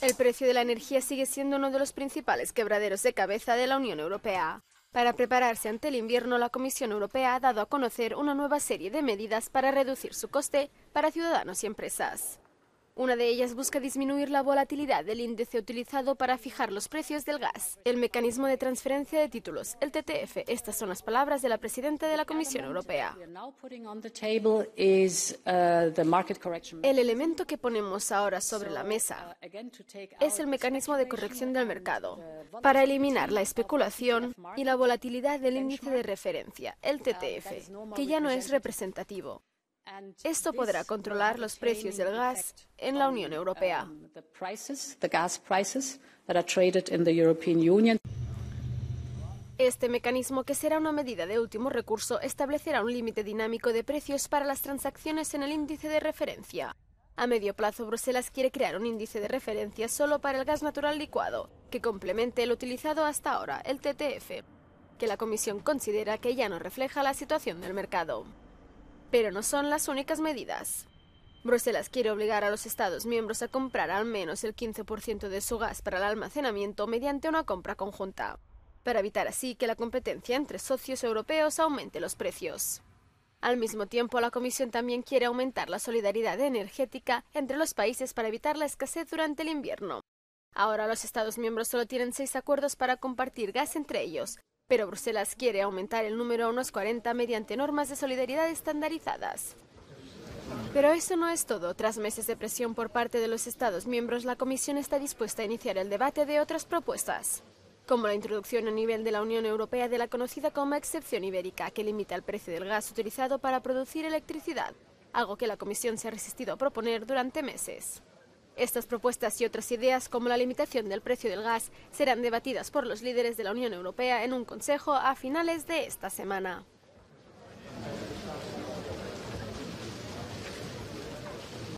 El precio de la energía sigue siendo uno de los principales quebraderos de cabeza de la Unión Europea. Para prepararse ante el invierno, la Comisión Europea ha dado a conocer una nueva serie de medidas para reducir su coste para ciudadanos y empresas. Una de ellas busca disminuir la volatilidad del índice utilizado para fijar los precios del gas, el mecanismo de transferencia de títulos, el TTF. Estas son las palabras de la presidenta de la Comisión Europea. Uh, el elemento que ponemos ahora sobre la mesa uh, es el mecanismo de corrección del uh, mercado para eliminar la especulación y la volatilidad del índice de referencia, el TTF, que ya no es representativo esto podrá controlar los precios del gas en la Unión Europea. Este mecanismo, que será una medida de último recurso, establecerá un límite dinámico de precios para las transacciones en el índice de referencia. A medio plazo, Bruselas quiere crear un índice de referencia solo para el gas natural licuado, que complemente el utilizado hasta ahora, el TTF, que la Comisión considera que ya no refleja la situación del mercado. Pero no son las únicas medidas. Bruselas quiere obligar a los Estados miembros a comprar al menos el 15% de su gas para el almacenamiento mediante una compra conjunta, para evitar así que la competencia entre socios europeos aumente los precios. Al mismo tiempo, la Comisión también quiere aumentar la solidaridad energética entre los países para evitar la escasez durante el invierno. Ahora los Estados miembros solo tienen seis acuerdos para compartir gas entre ellos, pero Bruselas quiere aumentar el número a unos 40 mediante normas de solidaridad estandarizadas. Pero eso no es todo. Tras meses de presión por parte de los Estados miembros, la Comisión está dispuesta a iniciar el debate de otras propuestas, como la introducción a nivel de la Unión Europea de la conocida como excepción ibérica, que limita el precio del gas utilizado para producir electricidad, algo que la Comisión se ha resistido a proponer durante meses. Estas propuestas y otras ideas, como la limitación del precio del gas, serán debatidas por los líderes de la Unión Europea en un consejo a finales de esta semana.